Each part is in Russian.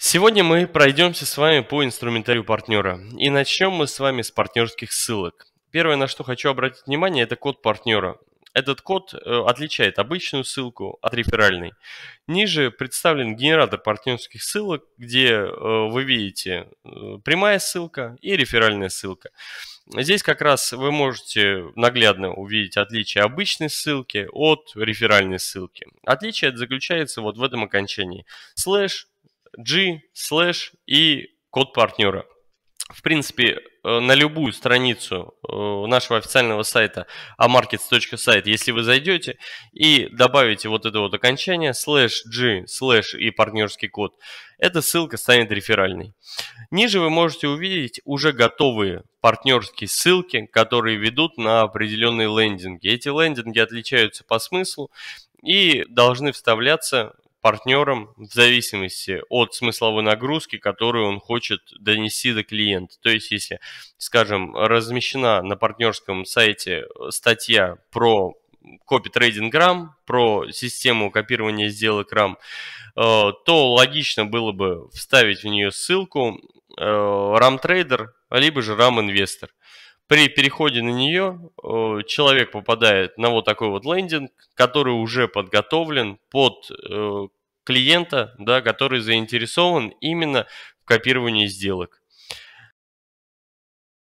Сегодня мы пройдемся с вами по инструментарию партнера. И начнем мы с вами с партнерских ссылок. Первое, на что хочу обратить внимание, это код партнера. Этот код э, отличает обычную ссылку от реферальной. Ниже представлен генератор партнерских ссылок, где э, вы видите э, прямая ссылка и реферальная ссылка. Здесь как раз вы можете наглядно увидеть отличие обычной ссылки от реферальной ссылки. Отличие заключается вот в этом окончании. Слэш G, слэш и код партнера. В принципе, э, на любую страницу э, нашего официального сайта amarkets.site, если вы зайдете и добавите вот это вот окончание, слэш g, слэш и партнерский код, эта ссылка станет реферальной. Ниже вы можете увидеть уже готовые партнерские ссылки, которые ведут на определенные лендинги. Эти лендинги отличаются по смыслу и должны вставляться партнером в зависимости от смысловой нагрузки, которую он хочет донести до клиента. То есть, если, скажем, размещена на партнерском сайте э, статья про копи трейдинг RAM, про систему копирования сделок RAM, э, то логично было бы вставить в нее ссылку RAM э, Trader, либо же RAM Investor. При переходе на нее человек попадает на вот такой вот лендинг, который уже подготовлен под клиента, да, который заинтересован именно в копировании сделок.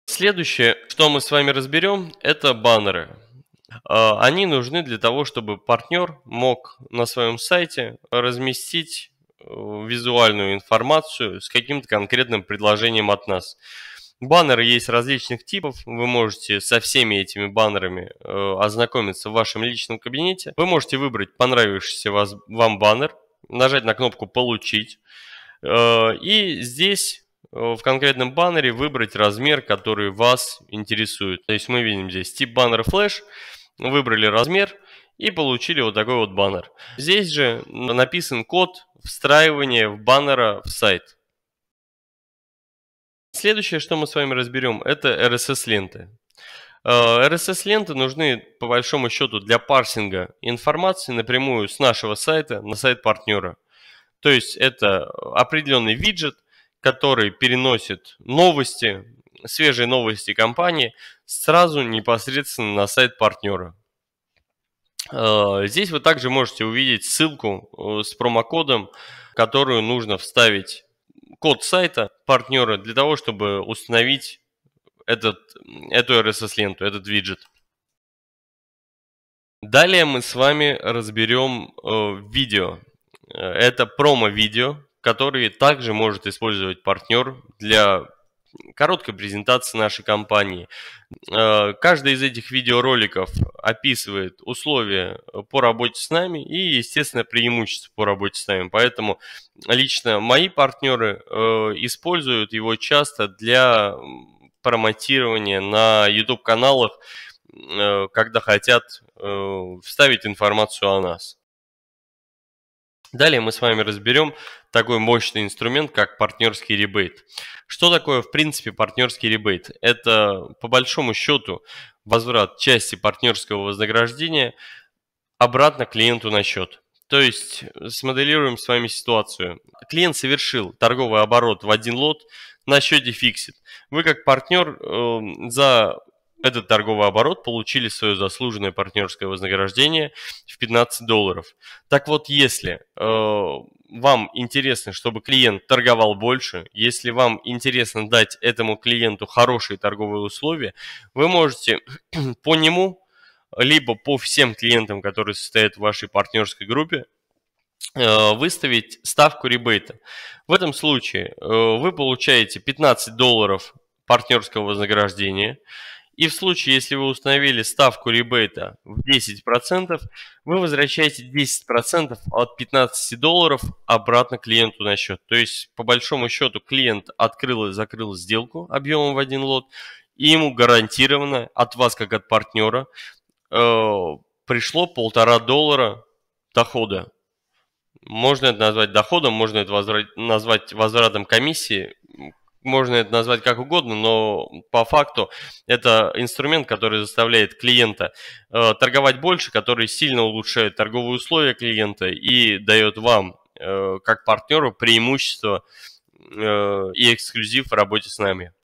Следующее, что мы с вами разберем, это баннеры. А, они нужны для того, чтобы партнер мог на своем сайте разместить э, визуальную информацию с каким-то конкретным предложением от нас. Баннеры есть различных типов, вы можете со всеми этими баннерами э, ознакомиться в вашем личном кабинете. Вы можете выбрать понравившийся вас, вам баннер, нажать на кнопку «Получить». Э, и здесь э, в конкретном баннере выбрать размер, который вас интересует. То есть мы видим здесь тип баннера Flash, выбрали размер и получили вот такой вот баннер. Здесь же написан код встраивания в баннера в сайт. Следующее, что мы с вами разберем, это RSS-ленты. RSS-ленты э, нужны, по большому счету, для парсинга информации напрямую с нашего сайта на сайт партнера. То есть это определенный виджет, который переносит новости, свежие новости компании сразу непосредственно на сайт партнера. Э, здесь вы также можете увидеть ссылку э, с промокодом, которую нужно вставить код сайта партнера для того, чтобы установить этот, эту RSS-ленту, этот виджет. Далее мы с вами разберем э, видео. Э, это промо-видео, которые также может использовать партнер для короткой презентации нашей компании. Э, каждый из этих видеороликов описывает условия по работе с нами и, естественно, преимущества по работе с нами. Поэтому лично мои партнеры э, используют его часто для промотирование на YouTube-каналах, э, когда хотят э, вставить информацию о нас. Далее мы с вами разберем такой мощный инструмент, как партнерский ребейт. Что такое, в принципе, партнерский ребейт? Это, по большому счету, возврат части партнерского вознаграждения обратно клиенту на счет. То есть э, смоделируем с вами ситуацию. Клиент совершил торговый оборот в один лот на счете фиксит. Вы как партнер э, за этот торговый оборот получили свое заслуженное партнерское вознаграждение в 15 долларов. Так вот, если э, вам интересно, чтобы клиент торговал больше, если вам интересно дать этому клиенту хорошие торговые условия, вы можете по нему либо по всем клиентам, которые состоят в вашей партнерской группе, Э, выставить ставку ребейта. В этом случае э, вы получаете 15 долларов партнерского вознаграждения. И в случае, если вы установили ставку ребейта в 10%, вы возвращаете 10% от 15 долларов обратно клиенту на счет. То есть, по большому счету, клиент открыл и закрыл сделку объемом в один лот, и ему гарантированно от вас, как от партнера, э, пришло полтора доллара дохода можно это назвать доходом, можно это назвать возвратом комиссии, можно это назвать как угодно, но по факту это инструмент, который заставляет клиента э, торговать больше, который сильно улучшает торговые условия клиента и дает вам, э, как партнеру, преимущество э, и эксклюзив в работе с нами.